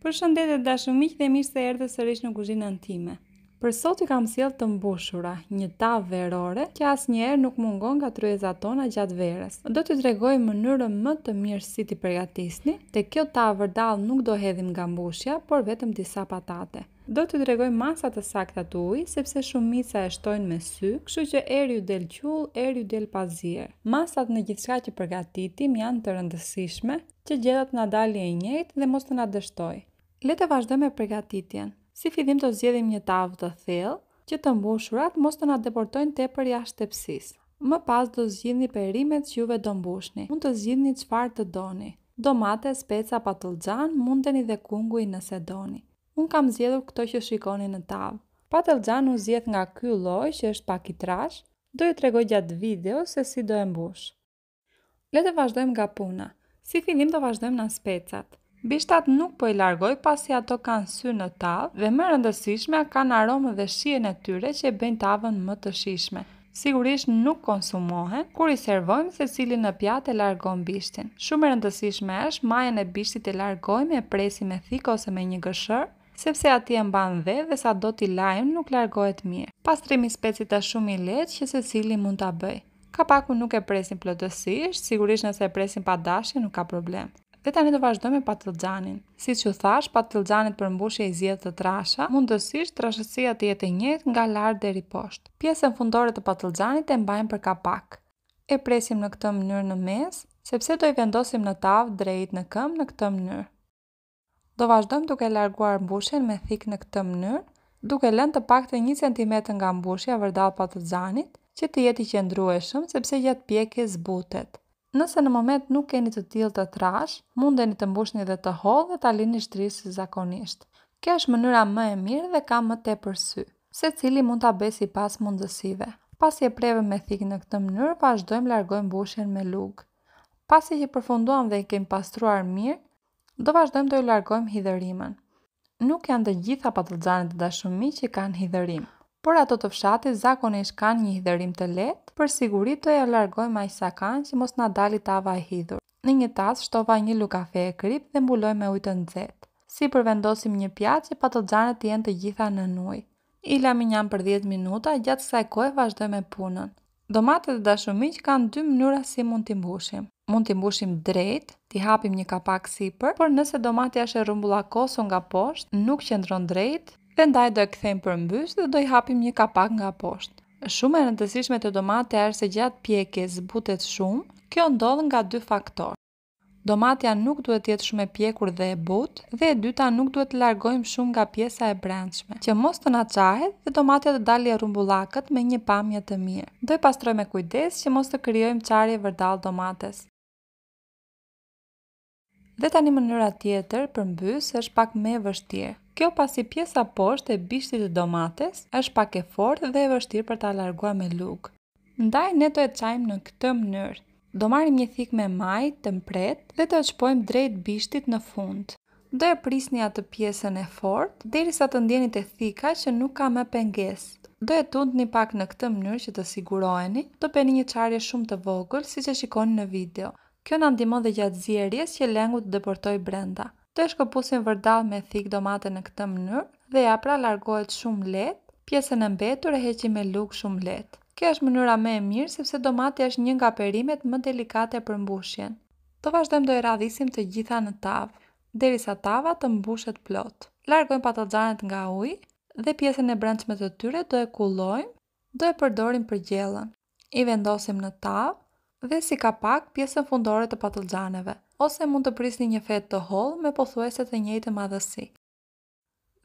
Për shëndet e dashë dhe mirë se erdhe sërish në kuzhinën time. Për sot i kam sjell të mbushura, një tavë verore që asnjëherë nuk mungon nga tryezat tona gjatë verës. Do t'ju tregoj mënyrën më të mirë si ti përgatisni. Te kjo tavë vërdal nuk do hedhim nga mbushja, por vetëm disa patate. Do t'ju tregoj masat të sakta të ujit, sepse shumica e shtojnë me sy, kështu që eri u del qull, eri u del pazier. Masat në gjithçka që përgatitim janë të rëndësishme që gjërat na dalin e njëjtë dhe mos të na dështojë. Le të vazhdojmë me përgatitjen. Si fillim do zgjedhim një tavë të thellë që të mbushurat mos të na deportojnë tepër jashtë tepsisë. Më pas do zgjidhni perimet që juve do mbushni. Mund të zgjidhni çfarë të doni. Domate, speca, patollxhan, mundeni dhe kunguj nëse doni. Un kam zgjedhur këto që shikoni në tavë. Patullxhan u zgjedh nga ky lloj që është pak i trash. Do ju tregoj gjatë videos se si do e mbush. Le të vazhdojmë nga puna. Si fillim do vazhdojmë nga specat. Bishtat nuk po i largoj pasi ato kanë sy në tavë dhe më rëndësishme kanë aromë dhe shie në tyre që e bëjnë tavën më të shishme. Sigurisht nuk konsumohen kur i servojmë se cilin në pjatë e largojmë bishtin. Shumë rëndësishme është majën e bishtit e largojmë e presi me thik ose me një gëshërë, sepse ati e mban dhe dhe sa do t'i lajmë nuk largohet mirë. Pas specit është shumë i letë që se cili mund t'a bëjë. Kapaku nuk e presin plotësisht, sigurisht nëse e presin pa dashje nuk ka problem. Dhe tani do vazhdojmë me patëllxhanin. Siç u thash, patëllxhanit për mbushje i zgjedh të trasha, mundësisht trashësia të jetë e njëjtë nga lart deri poshtë. Pjesën fundore të patëllxhanit e mbajmë për kapak. E presim në këtë mënyrë në mes, sepse do i vendosim në tavë drejt në këmbë në këtë mënyrë. Do vazhdojmë duke larguar mbushjen me thik në këtë mënyrë, duke lënë të paktën 1 cm nga mbushja vërdall patëllxhanit, që të jetë i qëndrueshëm sepse gjatë pjekjes zbutet. Nëse në moment nuk keni të tillë të trash, mundeni të mbushni dhe të hollë dhe ta lini shtrisë zakonisht. Kjo është mënyra më e mirë dhe ka më tepër sy. Secili mund ta bëjë sipas mundësive. Pasi e preve me thik në këtë mënyrë, vazhdojmë largojmë mbushjen me lug. Pasi që përfunduam dhe i kemi pastruar mirë, do vazhdojmë të i largojmë hidhërimën. Nuk janë të gjitha patogjanet të dashur që kanë hidhërim por ato të fshatit zakonisht kanë një hidhërim të lehtë për siguri të ja largojmë aq sa kanë që mos na dalit tava e hidhur. Në një tas shtova një lugë kafe e kripë dhe mbuloj me ujë të nxehtë. Si përvendosim vendosim një pjatë që patoxanët të jenë të gjitha në ujë. I la më për 10 minuta, gjatë saj kohë vazhdoj me punën. Domatet e dashumiq kanë dy mënyra si mund t'i mbushim. Mund t'i mbushim drejt, t'i hapim një kapak sipër, por nëse domati është e rrumbullakosur nga poshtë, nuk qëndron drejt, dhe ndaj do e kthejmë për mbys dhe do i hapim një kapak nga poshtë. Shumë e rëndësishme të domate erë se gjatë pjekjes zbutet shumë, kjo ndodhë nga dy faktor. Domatja nuk duhet jetë shumë e pjekur dhe e but, dhe e dyta nuk duhet të largojmë shumë nga pjesa e brendshme, që mos të na çahet dhe domatja të dalë rrumbullakët me një pamje të mirë. Do pastroj me kujdes që mos të krijojmë çarje vërdall domates. Dhe tani mënyra tjetër për mbys është pak më vështirë. Kjo pasi pjesa poshtë e bishtit të domates është pak e fort dhe e vështirë për ta larguar me luk. Ndaj ne të e qajmë në këtë mënyrë. Do marim një thik me maj, të mpret dhe të qpojmë drejt bishtit në fund. Do e prisni atë pjesën e fort, derisa sa të ndjeni të thika që nuk ka me pengesë. Do e tund një pak në këtë mënyrë që të siguroheni, të peni një qarje shumë të vogël si që shikoni në video. Kjo në ndihmon dhe gjatë zjerjes që lengu të dëportoj brenda. Dhe shkëpusin vërdal me thik domate në këtë mënyrë dhe ja pra largohet shumë let, pjesën e mbetur e heqi me lukë shumë let. Kjo është mënyra me e mirë sepse domate është një nga perimet më delikate për mbushjen. Të vazhdojmë do i radhisim të gjitha në tavë, derisa tava të mbushet plot. Largojmë patatxanet nga ujë dhe pjesën e brendshme të tyre do e kullojmë, do e përdorim për gjellën. I vendosim në tavë dhe si kapak pjesën fundore të patatxaneve ose mund të prisni një fetë të hollë me pothuajse të njëjtë madhësi.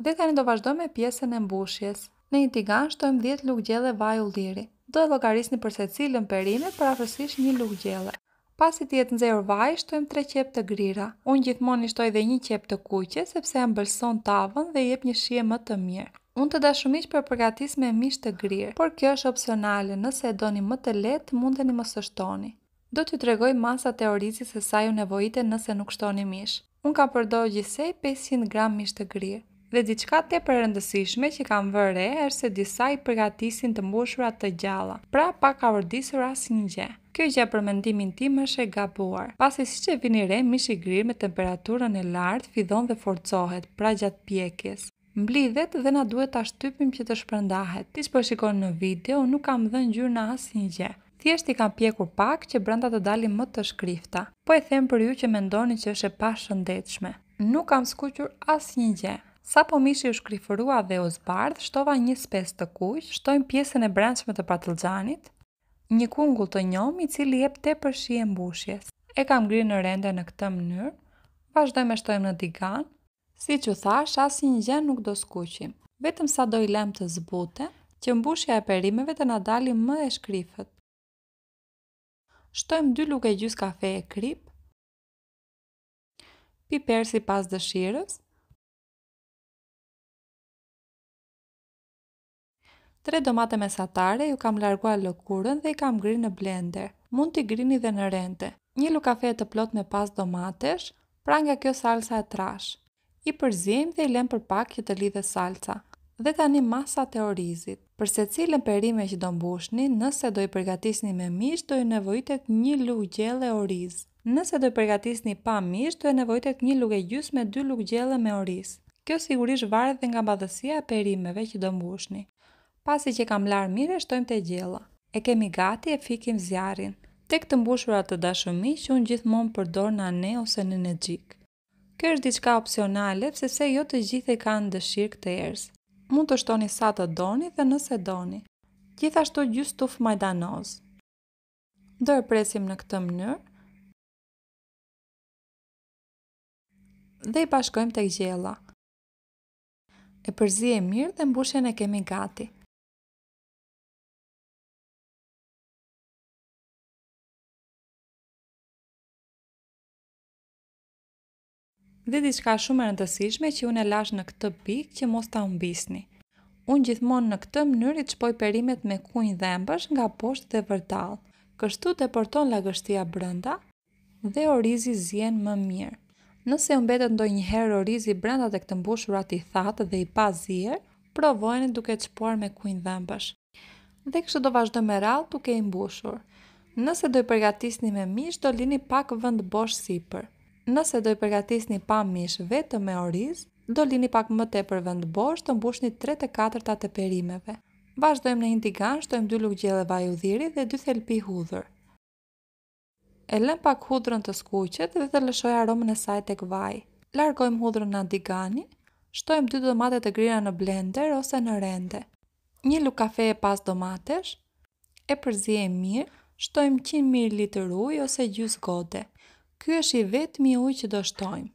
Dhe tani do vazhdojmë me pjesën e mbushjes. Në një tigan shtojmë 10 lugë gjelle vaj ulliri. Do e llogarisni për cilën perime për afërsisht një lugë gjelle. Pasi të jetë nxehur vaj shtojmë 3 qep të grira. Unë gjithmonë i shtoj dhe një qep të kuqe sepse ja mbëlson tavën dhe jep një shije më të mirë. Unë të dashumish për përgatis me mish të grirë, por kjo është opcionale, nëse e doni më të letë, mundeni më së shtoni. Do t'ju tregoj masa të orizi se sa ju nevojite nëse nuk shtoni mish. Unë kam përdoj gjisej 500 gram mish të grirë dhe diçka të e rëndësishme që kam vërre e se disa i përgatisin të mbushura të gjalla, pra pa ka vërdisur asë një gje. Kjo gjë për mendimin tim është e gabuar. Pasi si që vini re, mish i grirë me temperaturën e lartë fidon dhe forcohet, pra gjatë pjekjes. Mblidhet dhe na duhet ta shtypim që të shpërndahet. Ti po shikon në video, nuk kam dhënë gjurë në një gjë thjesht i kam pjekur pak që brenda të dalin më të shkrifta, po e them për ju që mendoni që është e pa shëndetshme. Nuk kam skuqur as një gje. Sa po mishi u shkrifërua dhe u zbardh, shtova një spes të kuq, shtojmë pjesën e brendshme të patëllxanit, një kungull të njom i cili jep te për shi e mbushjes. E kam grinë në rende në këtë mënyrë, vazhdojmë e shtojmë në digan, si që thash, as një gjen nuk do skuqim, vetëm sa do i lem të zbute, që mbushja e perimeve të nadali më e shkrifët shtojmë 2 e gjys kafe e krip, piper si pas dëshirës, 3 domate mesatare, ju kam larguar lëkurën dhe i kam grinë në blender. Mund t'i grini dhe në rente. Një lugë kafe të plot me pas domatesh, pra nga kjo salsa e trash. I përzim dhe i lem për pak që të lidhe salsa. Dhe tani masa të orizit. Për se cilën perime që do mbushni, nëse do i përgatisni me mish, do i nevojitet një luk gjele oriz. Nëse do i përgatisni pa mish, do i nevojitet një luk e gjus me dy luk gjele me oriz. Kjo sigurisht varet dhe nga madhësia e perimeve që do mbushni. Pasi që kam larë mire, shtojmë të gjela. E kemi gati e fikim zjarin. Tek të mbushura të dashëmi që unë gjithmonë përdor në ane ose në në gjik. Kjo është diçka opcionale, se jo të gjithë e kanë dëshirë këtë erës mund të shtoni sa të doni dhe nëse doni. Gjithashtu gjusë tuf majdanoz. Do e presim në këtë mënyrë. Dhe i pashkojmë të gjela. E përzi e mirë dhe mbushen e kemi gati. Dhe diçka shumë e rëndësishme që unë e lash në këtë pikë që mos ta humbisni. Unë gjithmonë në këtë mënyrë çpoj perimet me kuin dhëmbësh nga poshtë te vërtall. Kështu deporton lagështia brenda dhe orizi zien më mirë. Nëse u mbetet ndonjëherë orizi brenda tek të mbushurat i thatë dhe i pa zier, provojeni duke çpuar me kuin dhëmbësh. Dhe kështu do vazhdo me rallë duke i mbushur. Nëse do i përgatisni me mish, do lini pak vënd bosh sipër. Nëse do i përgatisni pa mish vetëm me oriz, do lini pak më te për vend bosh të mbushni 3-4 të perimeve. Vazhdojmë në indigan, shtojmë 2 lukë gjele vaj udhiri dhe 2 thelpi hudhër. E lëm pak hudhërën të skuqet dhe të lëshoj aromën e saj të kvaj. Largojmë hudhërën në indigani, shtojmë 2 domate të grira në blender ose në rende. Një lukë kafe e pas domatesh, e përzi e mirë, shtojmë 100 ml ujë ose gjys gode ky është i vetëmi uj që do shtojmë.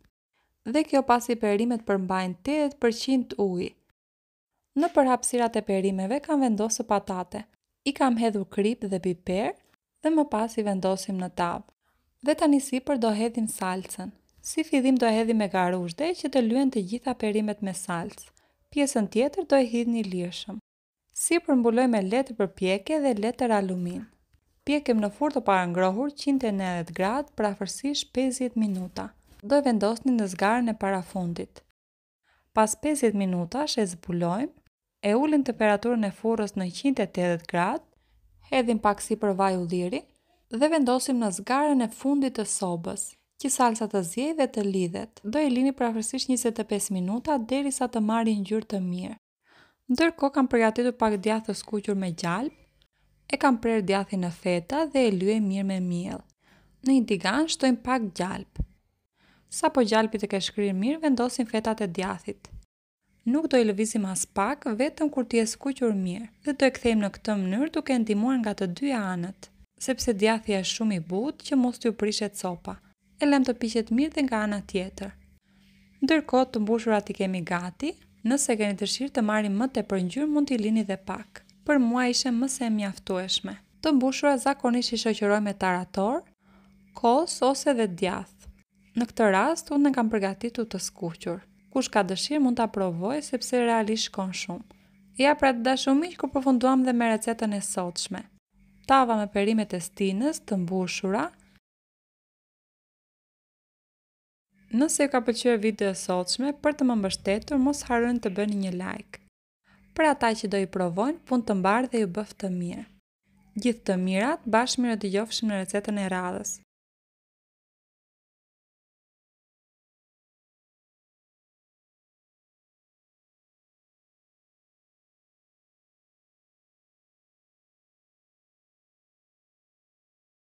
Dhe kjo pasi perimet përmbajnë 80% uj. Në përhapsirat e perimeve kam vendosë patate, i kam hedhur krip dhe piper dhe më pas i vendosim në tavë. Dhe tani si për do hedhim salcen. Si fidhim do hedhim me garush dhe që të luen të gjitha perimet me salcë. Pjesën tjetër do e hidhni një lirëshëm. Si përmbulloj me letër për pjeke dhe letër alumin. Pjekim në furë të parë ngrohur 190 gradë pra fërsish 50 minuta. Do e vendosni në zgarën e para fundit. Pas 50 minuta shë e zbulojmë, e ullin temperaturën e furës në 180 gradë, hedhim pak si për vaj u dhe vendosim në zgarën e fundit të sobës, që salsa të zjej dhe të lidhet. Do e lini prafërsisht 25 minuta deri sa të marri një gjyrë të mirë. Ndërko kam përgatitur pak djathë të skuqur me gjalpë, e kam prerë djathi në feta dhe e lye mirë me miel. Në i digan shtojnë pak gjalp. Sa po gjalpit e ke shkryrë mirë, vendosin fetat e djathit. Nuk do i lëvizim as pak, vetëm kur t'i esë skuqur mirë, dhe do e kthejmë në këtë mënyrë duke ndimuar nga të dyja anët, sepse djathi është shumë i butë që mos t'ju prishet sopa. E lem të pishet mirë dhe nga ana tjetër. Ndërkot të mbushurat i kemi gati, nëse keni dëshirë të marim më të përngjyrë mund t'i lini dhe pakë për mua ishe mëse e mjaftueshme. Të mbushura zakonisht i shëqëroj me tarator, kos ose dhe djath. Në këtë rast, unë në kam përgatitur të skuqur. Kush ka dëshirë mund të aprovoj, sepse realisht shkon shumë. Ja pra të dashumit ku përfunduam dhe me recetën e sotshme. Tava me perimet e stinës të mbushura. Nëse ju ka përqyre video e sotshme, për të më mbështetur, mos harën të bëni një like për ata që do i provojnë punë të mbarë dhe ju bëftë të mirë. Gjithë të mirat, bashkë mirë të gjofshim në recetën e radhës.